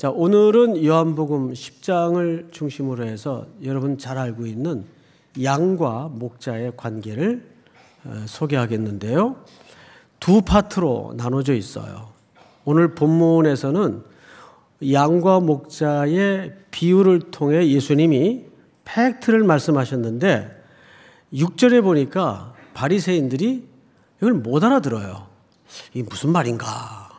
자, 오늘은 요한복음 10장을 중심으로 해서 여러분 잘 알고 있는 양과 목자의 관계를 어, 소개하겠는데요. 두 파트로 나눠져 있어요. 오늘 본문에서는 양과 목자의 비유를 통해 예수님이 팩트를 말씀하셨는데 6절에 보니까 바리새인들이 이걸 못 알아들어요. 이게 무슨 말인가?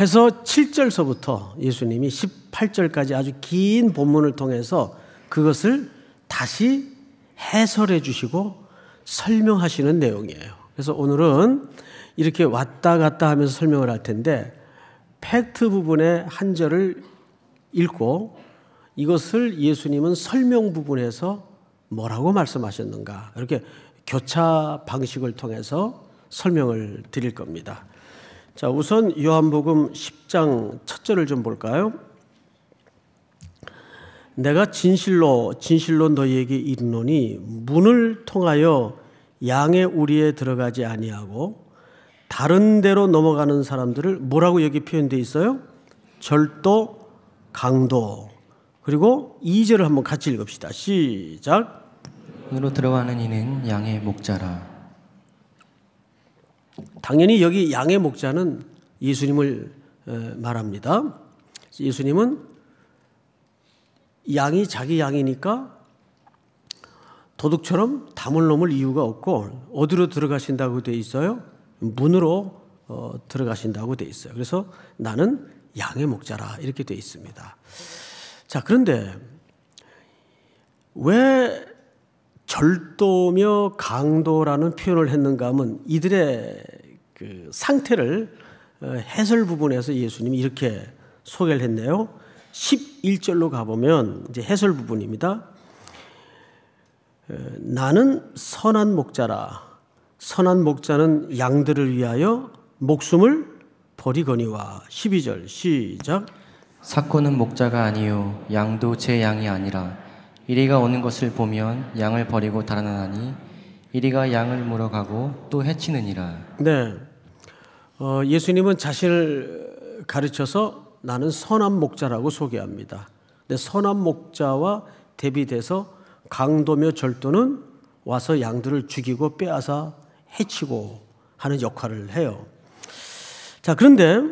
해서 7절서부터 예수님이 18절까지 아주 긴 본문을 통해서 그것을 다시 해설해 주시고 설명하시는 내용이에요. 그래서 오늘은 이렇게 왔다 갔다 하면서 설명을 할 텐데 팩트 부분의 한 절을 읽고 이것을 예수님은 설명 부분에서 뭐라고 말씀하셨는가 이렇게 교차 방식을 통해서 설명을 드릴 겁니다. 자, 우선 요한복음 10장 첫절을 좀 볼까요? 내가 진실로 진실로 너희에게 이르노니 문을 통하여 양의 우리에 들어가지 아니하고 다른 데로 넘어가는 사람들을 뭐라고 여기 표현돼 있어요? 절도, 강도. 그리고 2절을 한번 같이 읽읍시다. 시작. 문으로 들어가는 이는 양의 목자라 당연히 여기 양의 목자는 예수님을 어, 말합니다. 예수님은 양이 자기 양이니까 도둑처럼 담을 넘을 이유가 없고 어디로 들어가신다고 돼 있어요? 문으로 어, 들어가신다고 돼 있어요. 그래서 나는 양의 목자라 이렇게 돼 있습니다. 자 그런데 왜 절도며 강도라는 표현을 했는가 하면 이들의 그 상태를 어, 해설 부분에서 예수님이 이렇게 소개를 했네요. 11절로 가보면 이제 해설 부분입니다. 어, 나는 선한 목자라. 선한 목자는 양들을 위하여 목숨을 버리거니와 12절 시작 사건은 목자가 아니요 양도 제 양이 아니라 이리가 오는 것을 보면 양을 버리고 달아나니 이리가 양을 물어가고 또 해치느니라. 네. 어, 예수님은 자신을 가르쳐서 나는 선한 목자라고 소개합니다. 근데 선한 목자와 대비돼서 강도며 절도는 와서 양들을 죽이고 빼앗아 해치고 하는 역할을 해요. 자, 그런데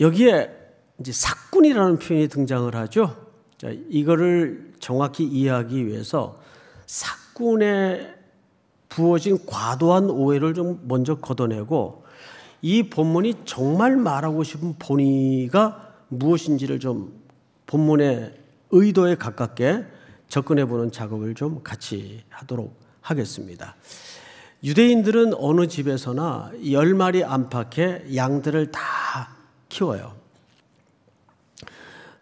여기에 이제 사꾼이라는 표현이 등장을 하죠. 자, 이거를 정확히 이해하기 위해서 사꾼에 부어진 과도한 오해를 좀 먼저 걷어내고 이 본문이 정말 말하고 싶은 본의가 무엇인지를 좀 본문의 의도에 가깝게 접근해 보는 작업을 좀 같이 하도록 하겠습니다. 유대인들은 어느 집에서나 열 마리 안팎의 양들을 다 키워요.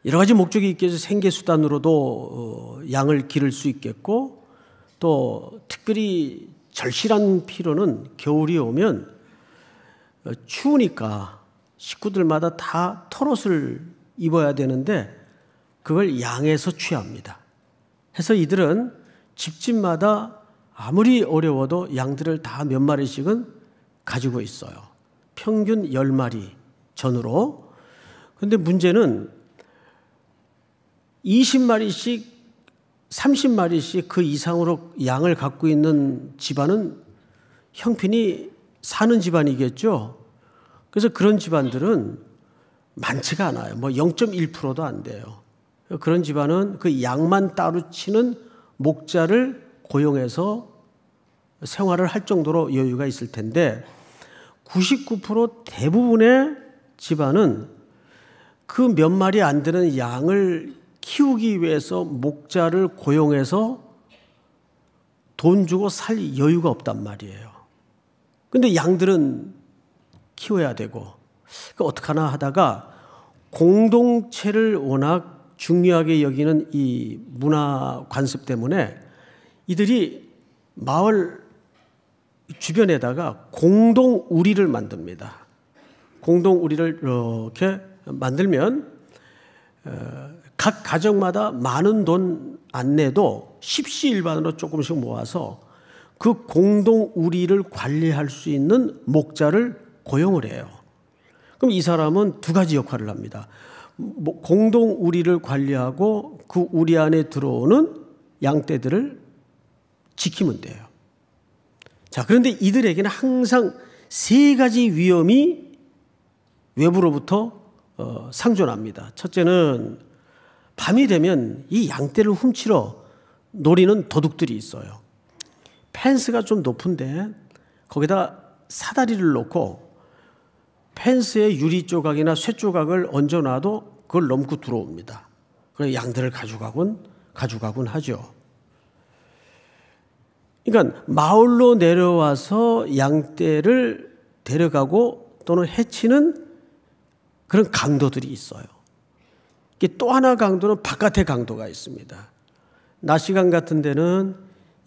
여러 가지 목적이 있기 위해서 생계 수단으로도 어, 양을 기를 수 있겠고 또 특별히 절실한 피로는 겨울이 오면 어, 추우니까 식구들마다 다 털옷을 입어야 되는데 그걸 양에서 취합니다. 해서 이들은 집집마다 아무리 어려워도 양들을 다 몇 마리씩은 가지고 있어요. 평균 10마리 전으로. 근데 문제는 20마리씩 30마리씩 그 이상으로 양을 갖고 있는 집안은 형편이 사는 집안이겠죠. 그래서 그런 집안들은 많지가 않아요. 뭐 0.1%도 안 돼요. 그런 집안은 그 양만 따로 치는 목자를 고용해서 생활을 할 정도로 여유가 있을 텐데 99% 대부분의 집안은 그 몇 마리 안 되는 양을 키우기 위해서 목자를 고용해서 돈 주고 살 여유가 없단 말이에요. 근데 양들은 키워야 되고, 그 어떡하나 하다가 공동체를 워낙 중요하게 여기는 이 문화 관습 때문에 이들이 마을 주변에다가 공동 우리를 만듭니다. 공동 우리를 이렇게 만들면 어, 각 가정마다 많은 돈 안 내도 십시일반으로 조금씩 모아서 그 공동 우리를 관리할 수 있는 목자를 고용을 해요. 그럼 이 사람은 두 가지 역할을 합니다. 뭐 공동 우리를 관리하고 그 우리 안에 들어오는 양떼들을 지키면 돼요. 자, 그런데 이들에게는 항상 세 가지 위험이 외부로부터 어, 상존합니다. 첫째는 밤이 되면 이 양떼를 훔치러 노리는 도둑들이 있어요. 펜스가 좀 높은데 거기다 사다리를 놓고 펜스에 유리 조각이나 쇠 조각을 얹어 놔도 그걸 넘고 들어옵니다. 그래서 양들을 가져가곤 가져가곤 하죠. 그러니까 마을로 내려와서 양떼를 데려가고 또는 해치는 그런 강도들이 있어요. 또 하나 강도는 바깥의 강도가 있습니다. 낮 시간 같은 데는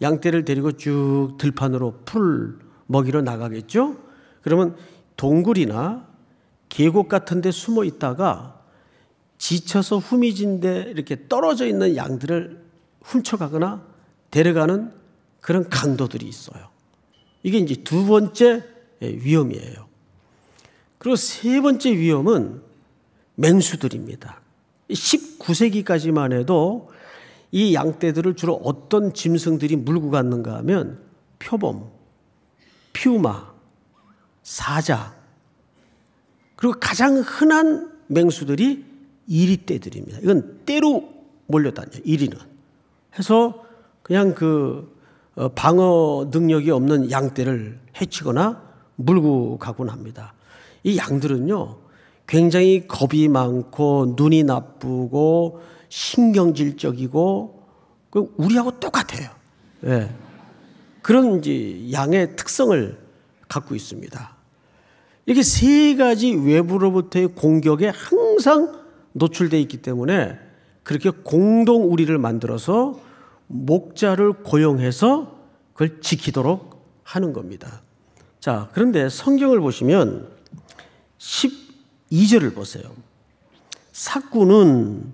양떼를 데리고 쭉 들판으로 풀 먹이러 나가겠죠? 그러면 동굴이나 계곡 같은 데 숨어 있다가 지쳐서 후미진 데 이렇게 떨어져 있는 양들을 훔쳐가거나 데려가는 그런 강도들이 있어요. 이게 이제 두 번째 예, 위험이에요. 그리고 세 번째 위험은 맹수들입니다. 19세기까지만 해도 이 양떼들을 주로 어떤 짐승들이 물고 갔는가 하면 표범, 퓨마, 사자, 그리고 가장 흔한 맹수들이 이리떼들입니다. 이건 떼로 몰려다녀요, 이리는. 해서 그냥 그 어, 방어 능력이 없는 양떼를 해치거나 물고 가곤 합니다. 이 양들은요, 굉장히 겁이 많고 눈이 나쁘고 신경질적이고 그 우리하고 똑같아요. 네. 그런 이 양의 특성을 갖고 있습니다. 이렇게 세 가지 외부로부터의 공격에 항상 노출되 있기 때문에 그렇게 공동 우리를 만들어서 목자를 고용해서 그걸 지키도록 하는 겁니다. 자, 그런데 성경을 보시면 2절을 보세요. 삭구는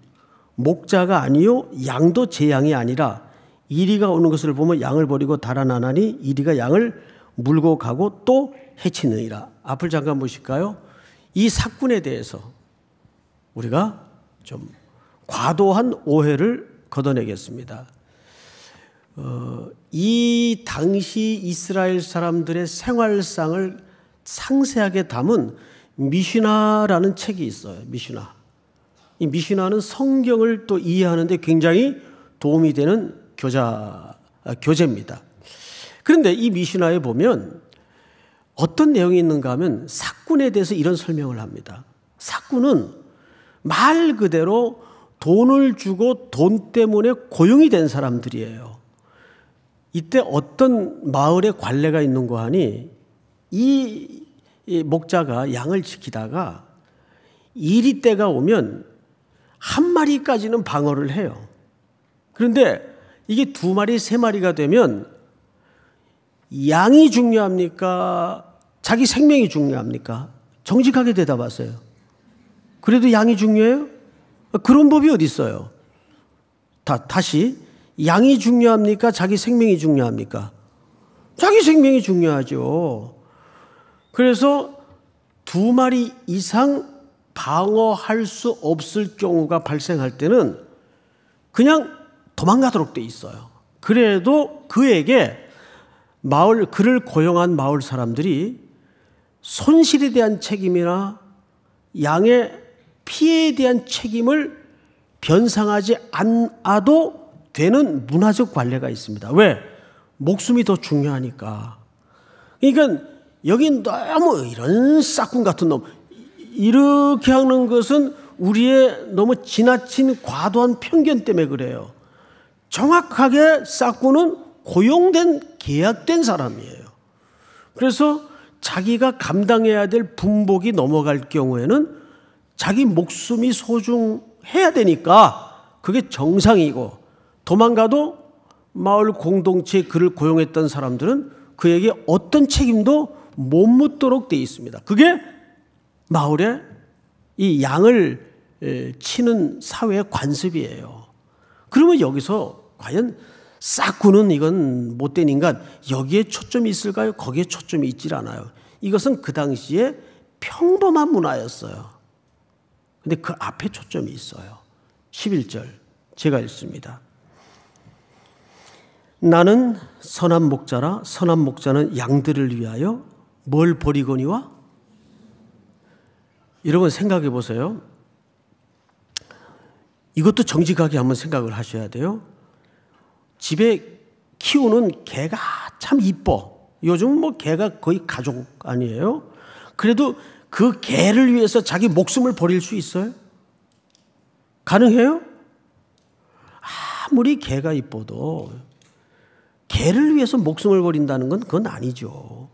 목자가 아니요 양도 제 양이 아니라 이리가 오는 것을 보면 양을 버리고 달아나나니 이리가 양을 물고 가고 또 해치느니라. 앞을 잠깐 보실까요? 이 삭군에 대해서 우리가 좀 과도한 오해를 걷어내겠습니다. 어, 이 당시 이스라엘 사람들의 생활상을 상세하게 담은 미시나라는 책이 있어요. 미시나. 이 미시나는 성경을 또 이해하는데 굉장히 도움이 되는 교자, 아, 교재입니다. 그런데 이 미시나에 보면 어떤 내용이 있는가 하면 사꾼에 대해서 이런 설명을 합니다. 사꾼은 말 그대로 돈을 주고 돈 때문에 고용이 된 사람들이에요. 이때 어떤 마을에 관례가 있는거 하니 이이 목자가 양을 지키다가 이리 때가 오면 한 마리까지는 방어를 해요. 그런데 이게 두 마리, 세 마리가 되면 양이 중요합니까? 자기 생명이 중요합니까? 정직하게 대답하세요. 그래도 양이 중요해요? 그런 법이 어디 있어요? 다, 다시 양이 중요합니까? 자기 생명이 중요합니까? 자기 생명이 중요하죠. 그래서 두 마리 이상 방어할 수 없을 경우가 발생할 때는 그냥 도망가도록 돼 있어요. 그래도 그에게 마을 그를 고용한 마을 사람들이 손실에 대한 책임이나 양의 피해에 대한 책임을 변상하지 않아도 되는 문화적 관례가 있습니다. 왜? 목숨이 더 중요하니까. 그러니까 여긴 너무 이런 싹꾼 같은 놈 이렇게 하는 것은 우리의 너무 지나친 과도한 편견 때문에 그래요. 정확하게 싹군은 고용된 계약된 사람이에요. 그래서 자기가 감당해야 될 분복이 넘어갈 경우에는 자기 목숨이 소중해야 되니까 그게 정상이고 도망가도 마을 공동체 그를 고용했던 사람들은 그에게 어떤 책임도 못 묻도록 돼 있습니다. 그게 마을에이 양을 치는 사회의 관습이에요. 그러면 여기서 과연 싹구는 이건 못된 인간 여기에 초점이 있을까요? 거기에 초점이 있질 않아요. 이것은 그 당시에 평범한 문화였어요. 근데 그 앞에 초점이 있어요. 11절 제가 읽습니다. 나는 선한 목자라 선한 목자는 양들을 위하여 뭘 버리거니와? 여러분 생각해 보세요. 이것도 정직하게 한번 생각을 하셔야 돼요. 집에 키우는 개가 참 이뻐. 요즘 뭐 개가 거의 가족 아니에요? 그래도 그 개를 위해서 자기 목숨을 버릴 수 있어요? 가능해요? 아무리 개가 이뻐도 개를 위해서 목숨을 버린다는 건 그건 아니죠.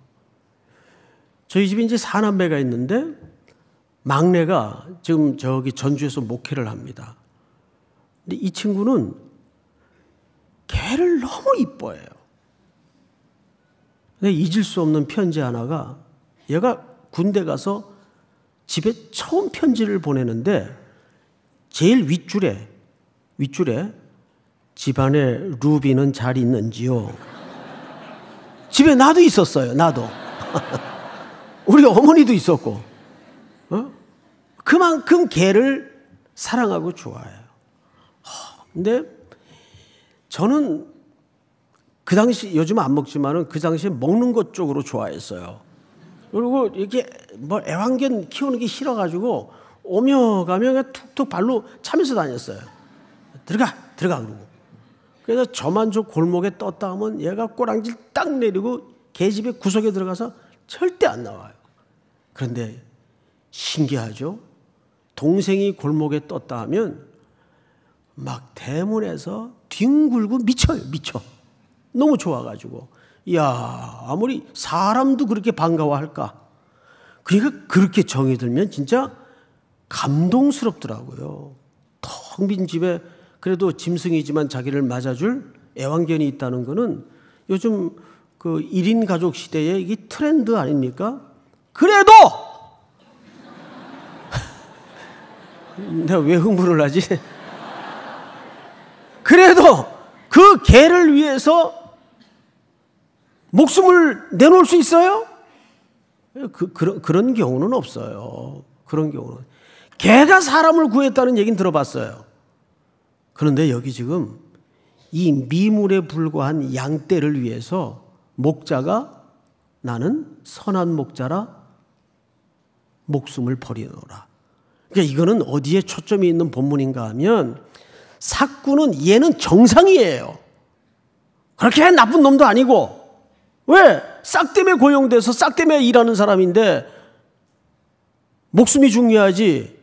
저희 집에 이제 사남매가 있는데 막내가 지금 저기 전주에서 목회를 합니다. 근데 이 친구는 개를 너무 이뻐해요. 근데 잊을 수 없는 편지 하나가 얘가 군대 가서 집에 처음 편지를 보내는데 제일 윗줄에 윗줄에 집안에 루비는 잘 있는지요. 집에 나도 있었어요. 나도. 우리 어머니도 있었고, 어? 그만큼 개를 사랑하고 좋아해요. 근데 저는 그 당시 요즘 안 먹지만은 그 당시에 먹는 것 쪽으로 좋아했어요. 그리고 이렇게 뭐 애완견 키우는 게 싫어가지고 오며 가며 툭툭 발로 차면서 다녔어요. 들어가 들어가 그러고. 그래서 저만 저 골목에 떴다 하면 얘가 꼬랑지를 딱 내리고 개집의 구석에 들어가서 절대 안 나와요. 그런데 신기하죠? 동생이 골목에 떴다 하면 막 대문에서 뒹굴고 미쳐요, 미쳐. 너무 좋아가지고. 야 아무리 사람도 그렇게 반가워할까. 그러니까 그렇게 정이 들면 진짜 감동스럽더라고요. 텅 빈 집에 그래도 짐승이지만 자기를 맞아줄 애완견이 있다는 거는 요즘 그 1인 가족 시대의 이 트렌드 아닙니까? 그래도! 내가 왜 흥분을 하지? 그래도 그 개를 위해서 목숨을 내놓을 수 있어요? 그, 그런, 그런 경우는 없어요. 그런 경우는. 개가 사람을 구했다는 얘기는 들어봤어요. 그런데 여기 지금 이 미물에 불과한 양떼를 위해서 목자가 나는 선한 목자라 목숨을 버리노라. 그러니까 이거는 어디에 초점이 있는 본문인가 하면 사꾸는 얘는 정상이에요. 그렇게 나쁜 놈도 아니고 왜? 싹 때문에 고용돼서 싹 때문에 일하는 사람인데 목숨이 중요하지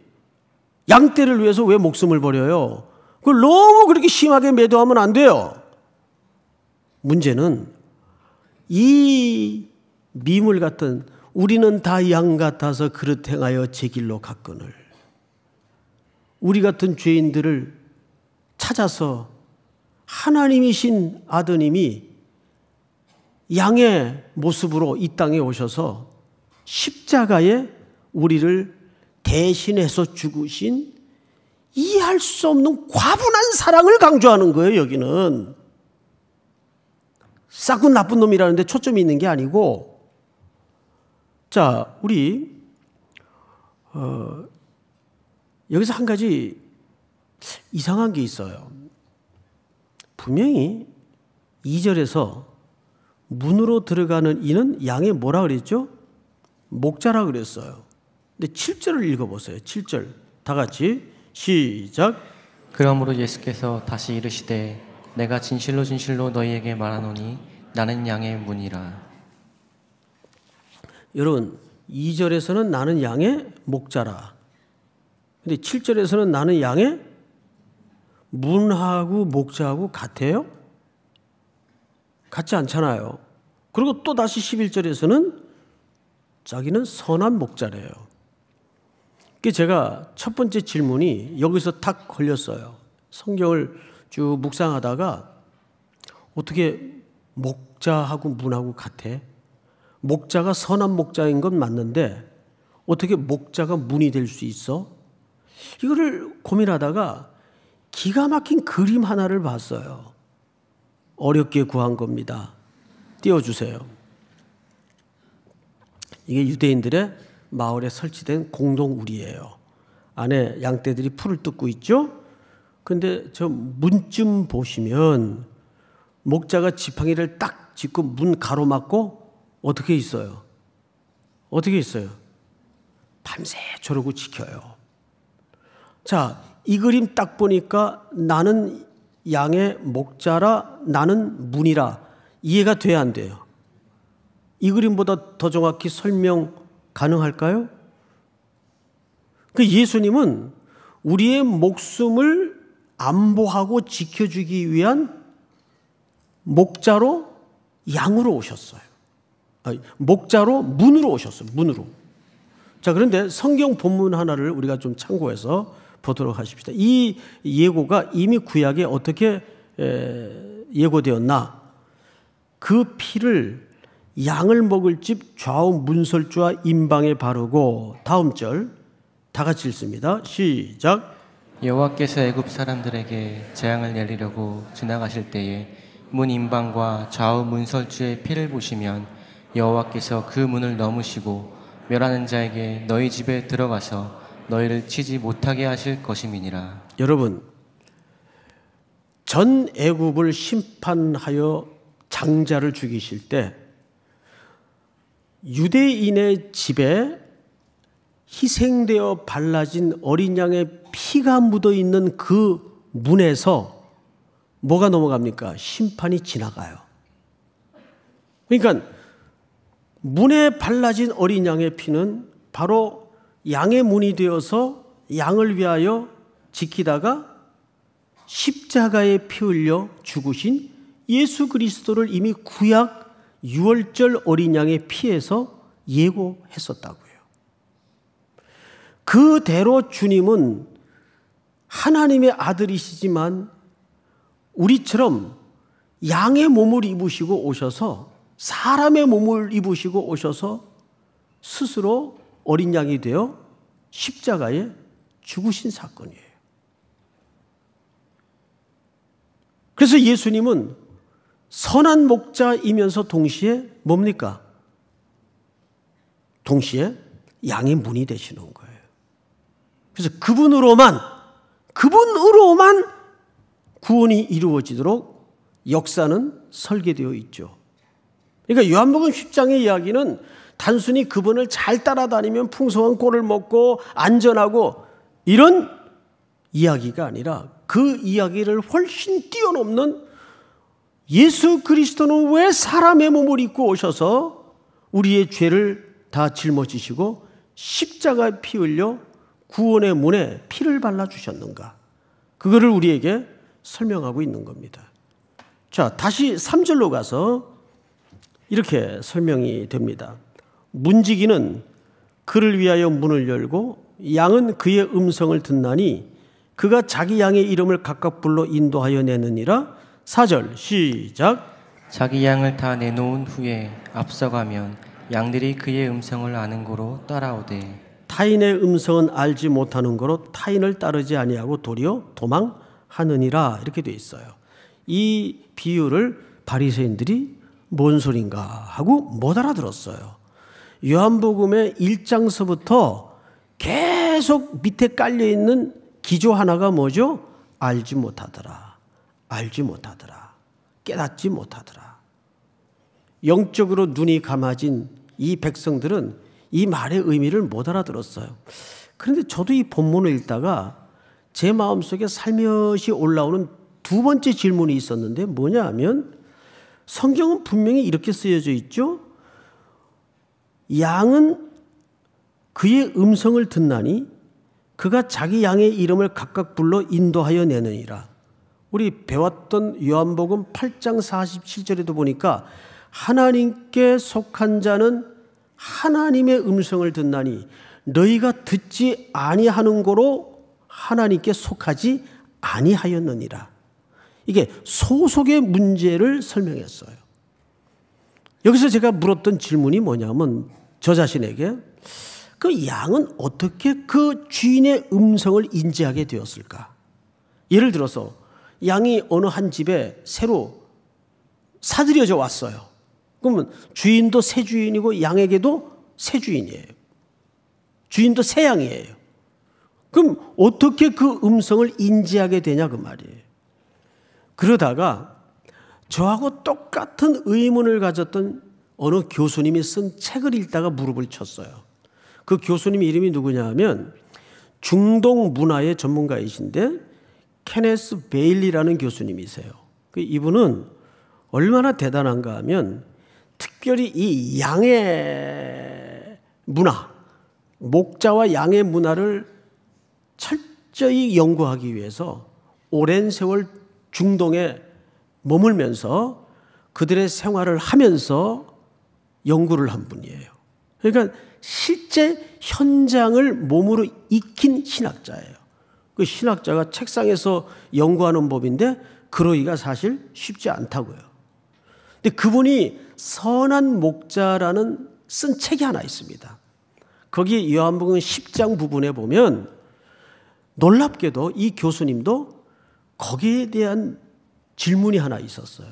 양떼를 위해서 왜 목숨을 버려요? 그걸 너무 그렇게 심하게 매도하면 안 돼요. 문제는 이 미물 같은 우리는 다 양 같아서 그릇 행하여 제 길로 갔거늘 우리 같은 죄인들을 찾아서 하나님이신 아드님이 양의 모습으로 이 땅에 오셔서 십자가에 우리를 대신해서 죽으신 이해할 수 없는 과분한 사랑을 강조하는 거예요, 여기는. 싹군 나쁜 놈이라는데 초점이 있는 게 아니고 자 우리 어, 여기서 한 가지 이상한 게 있어요. 분명히 2절에서 문으로 들어가는 이는 양의 뭐라 그랬죠? 목자라 그랬어요. 근데 7절을 읽어보세요. 7절. 다 같이 시작. 그러므로 예수께서 다시 이르시되 내가 진실로 진실로 너희에게 말하노니 나는 양의 문이라. 여러분 2절에서는 나는 양의 목자라. 근데 7절에서는 나는 양의 문하고 목자하고 같아요? 같지 않잖아요. 그리고 또 다시 11절에서는 자기는 선한 목자래요. 그 제가 첫 번째 질문이 여기서 탁 걸렸어요. 성경을 쭉 묵상하다가 어떻게 목자하고 문하고 같아? 목자가 선한 목자인 건 맞는데 어떻게 목자가 문이 될 수 있어? 이거를 고민하다가 기가 막힌 그림 하나를 봤어요. 어렵게 구한 겁니다. 띄워주세요. 이게 유대인들의 마을에 설치된 공동우리예요. 안에 양떼들이 풀을 뜯고 있죠? 근데 저 문쯤 보시면 목자가 지팡이를 딱 짚고 문 가로막고 어떻게 있어요? 어떻게 있어요? 밤새 저러고 지켜요. 자, 이 그림 딱 보니까 나는 양의 목자라 나는 문이라 이해가 돼야 안 돼요. 이 그림보다 더 정확히 설명 가능할까요? 그 예수님은 우리의 목숨을 안보하고 지켜주기 위한 목자로 양으로 오셨어요. 아니, 목자로 문으로 오셨어요. 문으로. 자, 그런데 성경 본문 하나를 우리가 좀 참고해서 보도록 하십시다. 이 예고가 이미 구약에 어떻게 예고되었나? 그 피를 양을 먹을 집 좌우 문설주와 임방에 바르고 다음 절 다 같이 읽습니다. 시작. 여호와께서 애굽 사람들에게 재앙을 내리려고 지나가실 때에 문 임방과 좌우 문설주의 피를 보시면 여호와께서 그 문을 넘으시고 멸하는 자에게 너희 집에 들어가서 너희를 치지 못하게 하실 것임이니라. 여러분 전 애굽을 심판하여 장자를 죽이실 때 유대인의 집에 희생되어 발라진 어린 양의 피가 묻어 있는 그 문에서 뭐가 넘어갑니까? 심판이 지나가요. 그러니까 문에 발라진 어린 양의 피는 바로 양의 문이 되어서 양을 위하여 지키다가 십자가에 피 흘려 죽으신 예수 그리스도를 이미 구약 유월절 어린 양의 피에서 예고했었다고. 그대로 주님은 하나님의 아들이시지만 우리처럼 양의 몸을 입으시고 오셔서 사람의 몸을 입으시고 오셔서 스스로 어린 양이 되어 십자가에 죽으신 사건이에요. 그래서 예수님은 선한 목자이면서 동시에 뭡니까? 동시에 양의 문이 되시는 거예요. 그래서 그분으로만, 그분으로만 구원이 이루어지도록 역사는 설계되어 있죠. 그러니까 요한복음 10장의 이야기는 단순히 그분을 잘 따라다니면 풍성한 꼴을 먹고 안전하고 이런 이야기가 아니라 그 이야기를 훨씬 뛰어넘는 예수 그리스도는 왜 사람의 몸을 입고 오셔서 우리의 죄를 다 짊어지시고 십자가에 피 흘려 구원의 문에 피를 발라주셨는가? 그거를 우리에게 설명하고 있는 겁니다. 자, 다시 3절로 가서 이렇게 설명이 됩니다. 문지기는 그를 위하여 문을 열고 양은 그의 음성을 듣나니 그가 자기 양의 이름을 각각 불러 인도하여 내느니라 4절 시작 자기 양을 다 내놓은 후에 앞서가면 양들이 그의 음성을 아는 고로 따라오되 타인의 음성은 알지 못하는 거로 타인을 따르지 아니하고 도리어 도망하느니라 이렇게 돼 있어요. 이 비유를 바리새인들이 뭔 소린가 하고 못 알아들었어요. 요한복음의 1장서부터 계속 밑에 깔려 있는 기조 하나가 뭐죠? 알지 못하더라. 알지 못하더라. 깨닫지 못하더라. 영적으로 눈이 감아진 이 백성들은 이 말의 의미를 못 알아들었어요. 그런데 저도 이 본문을 읽다가 제 마음속에 살며시 올라오는 두 번째 질문이 있었는데 뭐냐 하면 성경은 분명히 이렇게 쓰여져 있죠. 양은 그의 음성을 듣나니 그가 자기 양의 이름을 각각 불러 인도하여 내느니라. 우리 배웠던 요한복음 8장 47절에도 보니까 하나님께 속한 자는 하나님의 음성을 듣나니 너희가 듣지 아니하는 거로 하나님께 속하지 아니하였느니라. 이게 소속의 문제를 설명했어요. 여기서 제가 물었던 질문이 뭐냐면 저 자신에게 그 양은 어떻게 그 주인의 음성을 인지하게 되었을까? 예를 들어서 양이 어느 한 집에 새로 사들여져 왔어요. 그러면 주인도 새 주인이고 양에게도 새 주인이에요. 주인도 새 양이에요. 그럼 어떻게 그 음성을 인지하게 되냐 그 말이에요. 그러다가 저하고 똑같은 의문을 가졌던 어느 교수님이 쓴 책을 읽다가 무릎을 쳤어요. 그 교수님 이름이 누구냐 하면 중동 문화의 전문가이신데 케네스 베일리라는 교수님이세요. 그 이분은 얼마나 대단한가 하면 특별히 이 양의 문화, 목자와 양의 문화를 철저히 연구하기 위해서 오랜 세월 중동에 머물면서 그들의 생활을 하면서 연구를 한 분이에요. 그러니까 실제 현장을 몸으로 익힌 신학자예요. 그 신학자가 책상에서 연구하는 법인데 그러기가 사실 쉽지 않다고요. 근데 그분이 선한 목자라는 쓴 책이 하나 있습니다. 거기 요한복음 10장 부분에 보면 놀랍게도 이 교수님도 거기에 대한 질문이 하나 있었어요.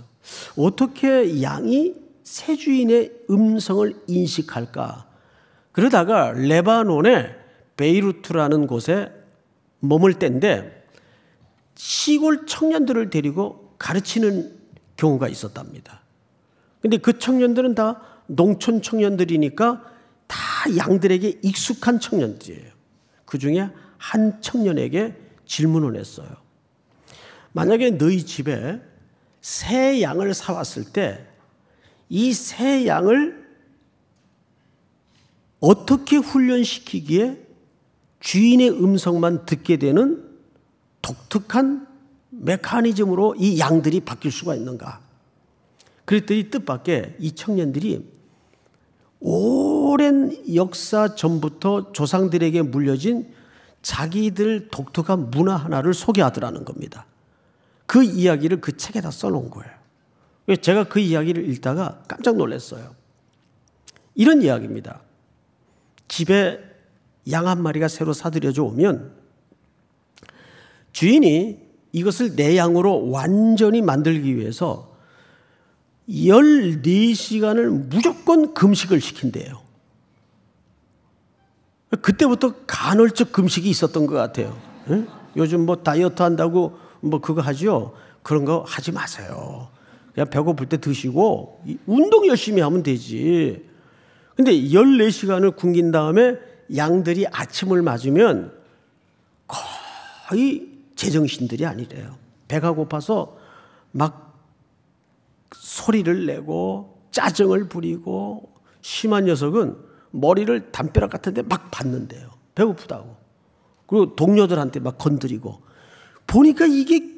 어떻게 양이 새 주인의 음성을 인식할까? 그러다가 레바논의 베이루트라는 곳에 머물 때인데 시골 청년들을 데리고 가르치는 경우가 있었답니다. 근데 그 청년들은 다 농촌 청년들이니까 다 양들에게 익숙한 청년들이에요. 그 중에 한 청년에게 질문을 했어요. 만약에 너희 집에 새 양을 사왔을 때 이 새 양을 어떻게 훈련시키기에 주인의 음성만 듣게 되는 독특한 메커니즘으로 이 양들이 바뀔 수가 있는가? 그랬더니 뜻밖에 이 청년들이 오랜 역사 전부터 조상들에게 물려진 자기들 독특한 문화 하나를 소개하더라는 겁니다. 그 이야기를 그 책에다 써놓은 거예요. 제가 그 이야기를 읽다가 깜짝 놀랐어요. 이런 이야기입니다. 집에 양 한 마리가 새로 사들여져 오면 주인이 이것을 내 양으로 완전히 만들기 위해서 14시간을 무조건 금식을 시킨대요. 그때부터 간헐적 금식이 있었던 것 같아요. 예? 요즘 뭐 다이어트 한다고 뭐 그거 하죠? 그런 거 하지 마세요. 그냥 배고플 때 드시고 운동 열심히 하면 되지. 근데 14시간을 굶긴 다음에 양들이 아침을 맞으면 거의 제정신들이 아니래요. 배가 고파서 막 소리를 내고 짜증을 부리고 심한 녀석은 머리를 담벼락 같은데 막 봤는데요. 배고프다고. 그리고 동료들한테 막 건드리고 보니까 이게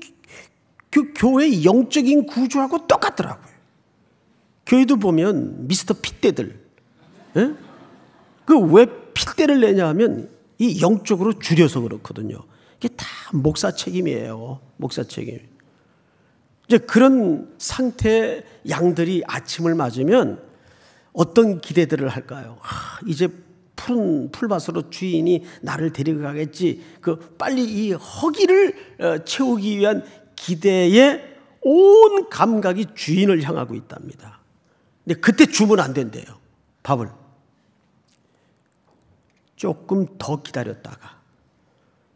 그 교회 의 영적인 구조하고 똑같더라고요. 교회도 보면 미스터 핏대들. 예? 그왜 핏대를 내냐 하면 이 영적으로 줄여서 그렇거든요. 이게 다 목사 책임이에요. 목사 책임. 이제 그런 상태의 양들이 아침을 맞으면 어떤 기대들을 할까요? 아, 이제 푸른 풀밭으로 주인이 나를 데리고 가겠지. 그 빨리 이 허기를 어, 채우기 위한 기대에 온 감각이 주인을 향하고 있답니다. 근데 그때 주면 안 된대요. 밥을. 조금 더 기다렸다가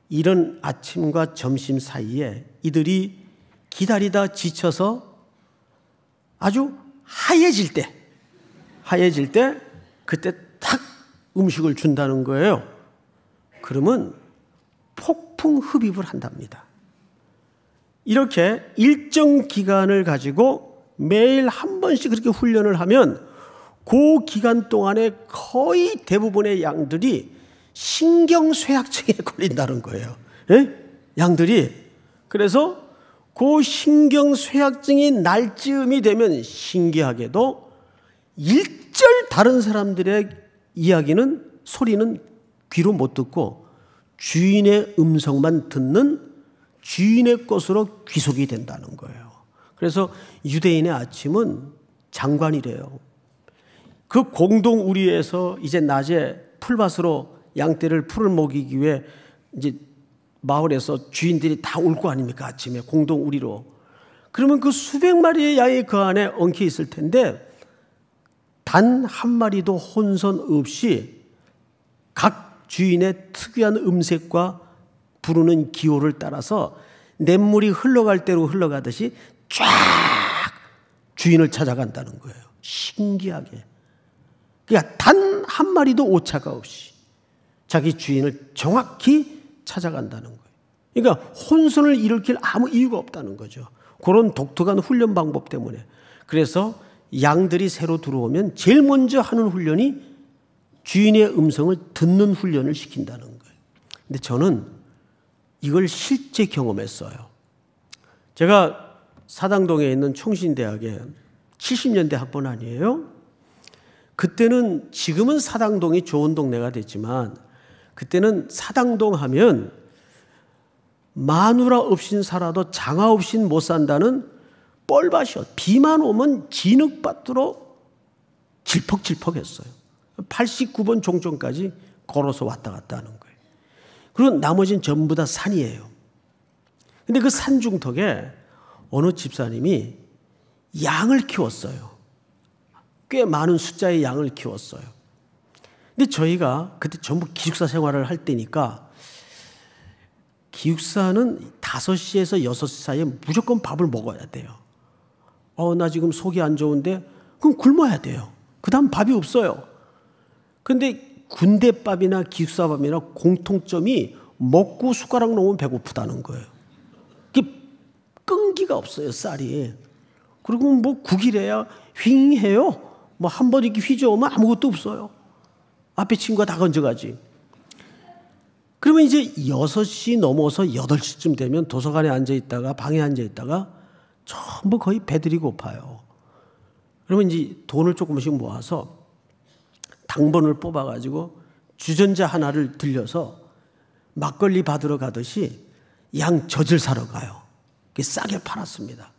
이런 아침과 점심 사이에 이들이 기다리다 지쳐서 아주 하얘질 때, 하얘질 때 그때 탁 음식을 준다는 거예요. 그러면 폭풍 흡입을 한답니다. 이렇게 일정 기간을 가지고 매일 한 번씩 그렇게 훈련을 하면 그 기간 동안에 거의 대부분의 양들이 신경쇠약증에 걸린다는 거예요. 예? 양들이 그래서 그 신경 쇠약증이 날 즈음이 되면 신기하게도 일절 다른 사람들의 이야기는 소리는 귀로 못 듣고 주인의 음성만 듣는 주인의 것으로 귀속이 된다는 거예요. 그래서 유대인의 아침은 장관이래요. 그 공동 우리에서 이제 낮에 풀밭으로 양떼를 풀을 먹이기 위해 이제 마을에서 주인들이 다 올 거 아닙니까? 아침에 공동 우리로. 그러면 그 수백 마리의 양이 그 안에 엉켜 있을 텐데 단 한 마리도 혼선 없이 각 주인의 특유한 음색과 부르는 기호를 따라서 냇물이 흘러갈 대로 흘러가듯이 쫙 주인을 찾아간다는 거예요. 신기하게. 그러니까 단 한 마리도 오차가 없이 자기 주인을 정확히 찾아간다는 거예요. 그러니까 혼선을 일으킬 아무 이유가 없다는 거죠. 그런 독특한 훈련 방법 때문에. 그래서 양들이 새로 들어오면 제일 먼저 하는 훈련이 주인의 음성을 듣는 훈련을 시킨다는 거예요. 근데 저는 이걸 실제 경험했어요. 제가 사당동에 있는 총신대학에 70년대 학번 아니에요? 그때는 지금은 사당동이 좋은 동네가 됐지만 그때는 사당동 하면 마누라 없인 살아도 장화 없인 못 산다는 뻘밭이요. 비만 오면 진흙밭으로 질퍽질퍽했어요. 89번 종전까지 걸어서 왔다 갔다 하는 거예요. 그리고 나머지는 전부 다 산이에요. 근데 그 산 중턱에 어느 집사님이 양을 키웠어요. 꽤 많은 숫자의 양을 키웠어요. 근데 저희가 그때 전부 기숙사 생활을 할 때니까 기숙사는 5시에서 6시 사이에 무조건 밥을 먹어야 돼요. 어, 나 지금 속이 안 좋은데 그럼 굶어야 돼요. 그 다음 밥이 없어요. 근데 군대 밥이나 기숙사 밥이나 공통점이 먹고 숟가락 놓으면 배고프다는 거예요. 이게 끈기가 없어요, 쌀이. 그리고 뭐 국이래야 휑해요. 뭐 한 번 이렇게 휘저으면 아무것도 없어요. 앞에 친구가 다 건져가지. 그러면 이제 6시 넘어서 8시쯤 되면 도서관에 앉아 있다가 방에 앉아 있다가 전부 거의 배들이 고파요. 그러면 이제 돈을 조금씩 모아서 당번을 뽑아가지고 주전자 하나를 들려서 막걸리 받으러 가듯이 양 젖을 사러 가요. 싸게 팔았습니다.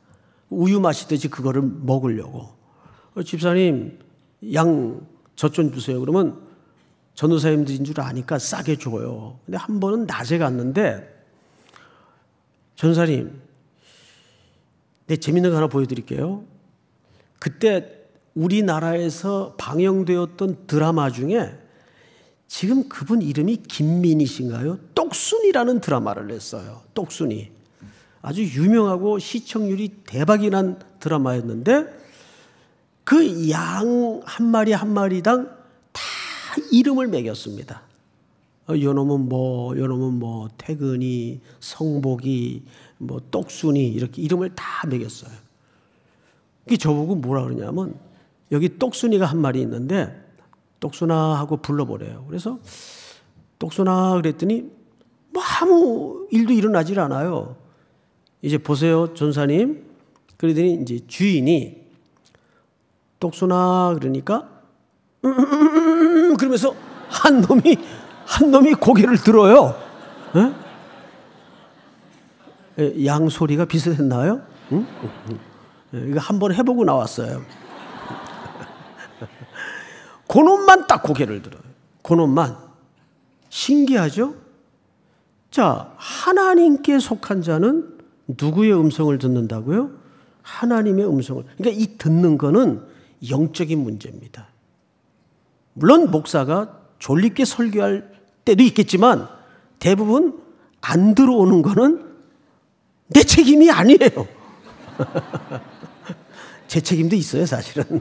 우유 마시듯이 그거를 먹으려고. 어, 집사님, 양 젖 좀 주세요. 그러면 전도사님들인 줄 아니까 싸게 줘요. 근데 한 번은 낮에 갔는데 전사님, 내 네, 재밌는 거 하나 보여드릴게요. 그때 우리나라에서 방영되었던 드라마 중에 지금 그분 이름이 김민희신가요? 똑순이라는 드라마를 냈어요. 똑순이. 아주 유명하고 시청률이 대박이 난 드라마였는데 그 양 한 마리 한 마리당 이름을 매겼습니다. 어, 요놈은 뭐, 요놈은 뭐, 태근이, 성복이, 뭐, 똑순이, 이렇게 이름을 다 매겼어요. 그 저보고 뭐라 그러냐면, 여기 똑순이가 한 마리 있는데, 똑순아 하고 불러보래요. 그래서, 똑순아 그랬더니, 뭐, 아무 일도 일어나질 않아요. 이제 보세요, 전사님. 그러더니 이제 주인이, 똑순아 그러니까, 음, 음, 음, 음 그러면서 한 놈이 한 놈이 고개를 들어요. 응? 예, 양 소리가 비슷했나요? 응? 이거 한 번 해보고 나왔어요. 그놈만 딱 고개를 들어요. 그놈만 신기하죠? 자 하나님께 속한 자는 누구의 음성을 듣는다고요? 하나님의 음성을. 그러니까 이 듣는 거는 영적인 문제입니다. 물론 목사가 졸리게 설교할 때도 있겠지만 대부분 안 들어오는 거는 내 책임이 아니에요. 제 책임도 있어요, 사실은.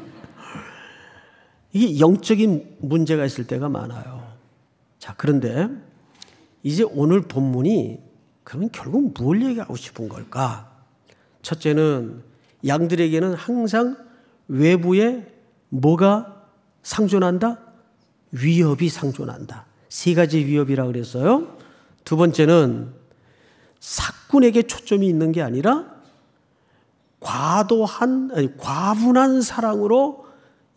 이게 영적인 문제가 있을 때가 많아요. 자, 그런데 이제 오늘 본문이 그러면 결국 뭘 얘기하고 싶은 걸까? 첫째는 양들에게는 항상 외부에 뭐가 상존한다? 위협이 상존한다. 세 가지 위협이라 그랬어요. 두 번째는 사꾼에게 초점이 있는 게 아니라 과도한 아니, 과분한 사랑으로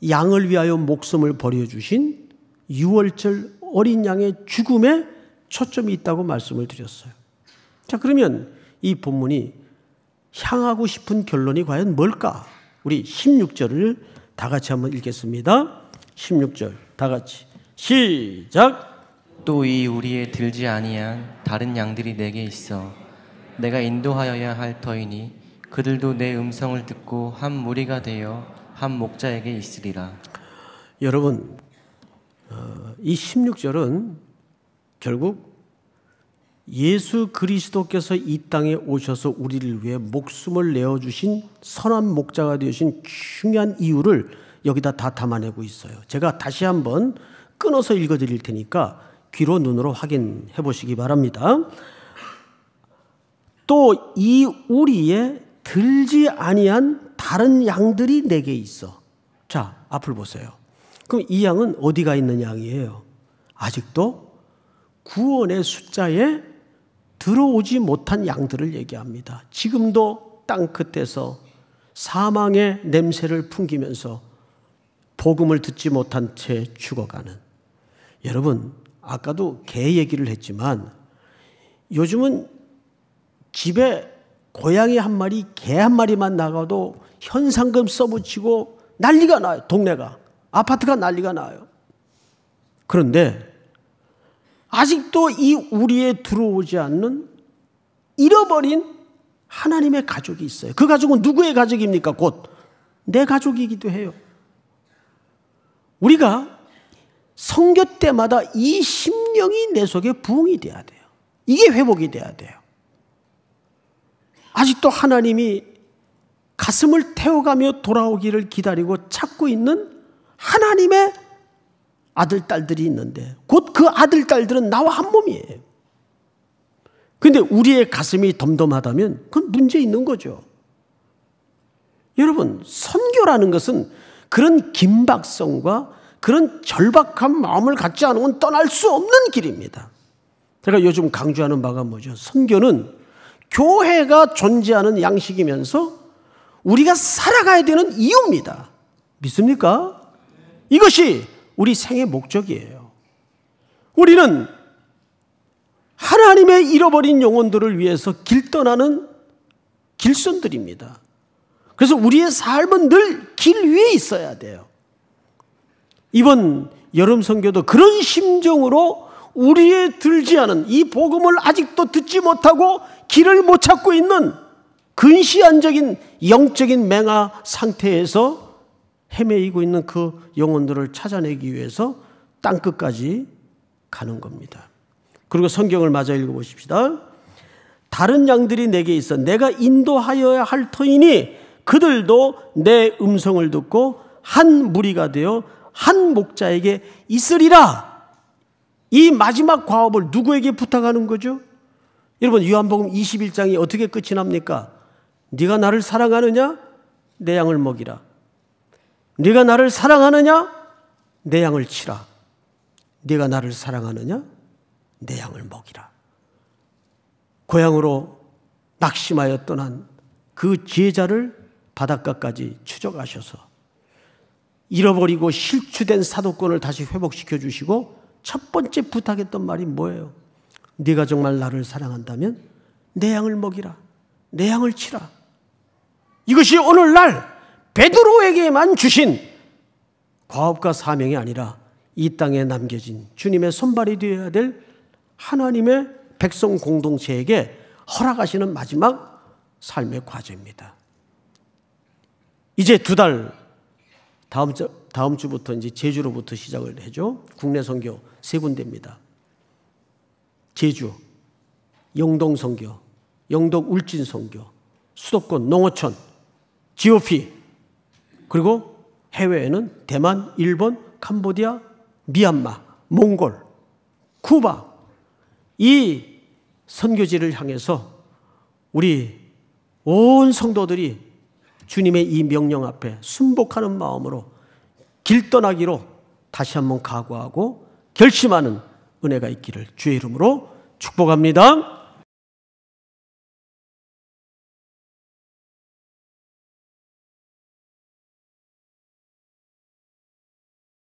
양을 위하여 목숨을 버려 주신 유월절 어린 양의 죽음에 초점이 있다고 말씀을 드렸어요. 자, 그러면 이 본문이 향하고 싶은 결론이 과연 뭘까? 우리 16절을 다 같이 한번 읽겠습니다. 16절 다 같이 시작 또 이 우리에 들지 아니한 다른 양들이 내게 있어 내가 인도하여야 할 터이니 그들도 내 음성을 듣고 한 무리가 되어 한 목자에게 있으리라 여러분 어, 이 16절은 결국 예수 그리스도께서 이 땅에 오셔서 우리를 위해 목숨을 내어 주신 선한 목자가 되신 중요한 이유를 여기다 다 담아내고 있어요. 제가 다시 한번 끊어서 읽어드릴 테니까 귀로 눈으로 확인해 보시기 바랍니다. 또 이 우리에 들지 아니한 다른 양들이 내게 있어. 자, 앞을 보세요. 그럼 이 양은 어디가 있는 양이에요? 아직도 구원의 숫자에 들어오지 못한 양들을 얘기합니다. 지금도 땅 끝에서 사망의 냄새를 풍기면서 복음을 듣지 못한 채 죽어가는. 여러분, 아까도 개 얘기를 했지만 요즘은 집에 고양이 한 마리, 개 한 마리만 나가도 현상금 써붙이고 난리가 나요, 동네가. 아파트가 난리가 나요. 그런데 아직도 이 우리에 들어오지 않는 잃어버린 하나님의 가족이 있어요. 그 가족은 누구의 가족입니까? 곧 내 가족이기도 해요. 우리가 성교 때마다 이 심령이 내 속에 부흥이 돼야 돼요. 이게 회복이 돼야 돼요. 아직도 하나님이 가슴을 태워가며 돌아오기를 기다리고 찾고 있는 하나님의 아들, 딸들이 있는데 곧 그 아들, 딸들은 나와 한 몸이에요. 근데 우리의 가슴이 덤덤하다면 그건 문제 있는 거죠. 여러분, 선교라는 것은 그런 긴박성과 그런 절박한 마음을 갖지 않으면 떠날 수 없는 길입니다. 제가 요즘 강조하는 바가 뭐죠? 선교는 교회가 존재하는 양식이면서 우리가 살아가야 되는 이유입니다. 믿습니까? 이것이 우리 생의 목적이에요. 우리는 하나님의 잃어버린 영혼들을 위해서 길 떠나는 길손들입니다. 그래서 우리의 삶은 늘 길 위에 있어야 돼요. 이번 여름 선교도 그런 심정으로 우리의 들지 않은 이 복음을 아직도 듣지 못하고 길을 못 찾고 있는 근시안적인 영적인 맹아 상태에서 헤매이고 있는 그 영혼들을 찾아내기 위해서 땅 끝까지 가는 겁니다. 그리고 성경을 마저 읽어보십시다. 다른 양들이 내게 있어 내가 인도하여야 할 터이니 그들도 내 음성을 듣고 한 무리가 되어 한 목자에게 있으리라. 이 마지막 과업을 누구에게 부탁하는 거죠? 여러분 요한복음 21장이 어떻게 끝이 납니까? 네가 나를 사랑하느냐? 내 양을 먹이라. 네가 나를 사랑하느냐? 내 양을 치라. 네가 나를 사랑하느냐? 내 양을 먹이라. 고향으로 낙심하여 떠난 그 제자를 바닷가까지 추적하셔서 잃어버리고 실추된 사도권을 다시 회복시켜 주시고 첫 번째 부탁했던 말이 뭐예요? 네가 정말 나를 사랑한다면 내 양을 먹이라. 내 양을 치라. 이것이 오늘날 베드로에게만 주신 과업과 사명이 아니라 이 땅에 남겨진 주님의 손발이 되어야 될 하나님의 백성 공동체에게 허락하시는 마지막 삶의 과제입니다. 이제 두 달 다음 주 다음 주부터 이제 제주로부터 시작을 해죠. 국내 선교 세 군데입니다. 제주, 영동 선교, 영동 울진 선교, 수도권 농어촌, GOP 그리고 해외에는 대만, 일본, 캄보디아, 미얀마, 몽골, 쿠바 이 선교지를 향해서 우리 온 성도들이 주님의 이 명령 앞에 순복하는 마음으로 길 떠나기로 다시 한번 각오하고 결심하는 은혜가 있기를 주의 이름으로 축복합니다.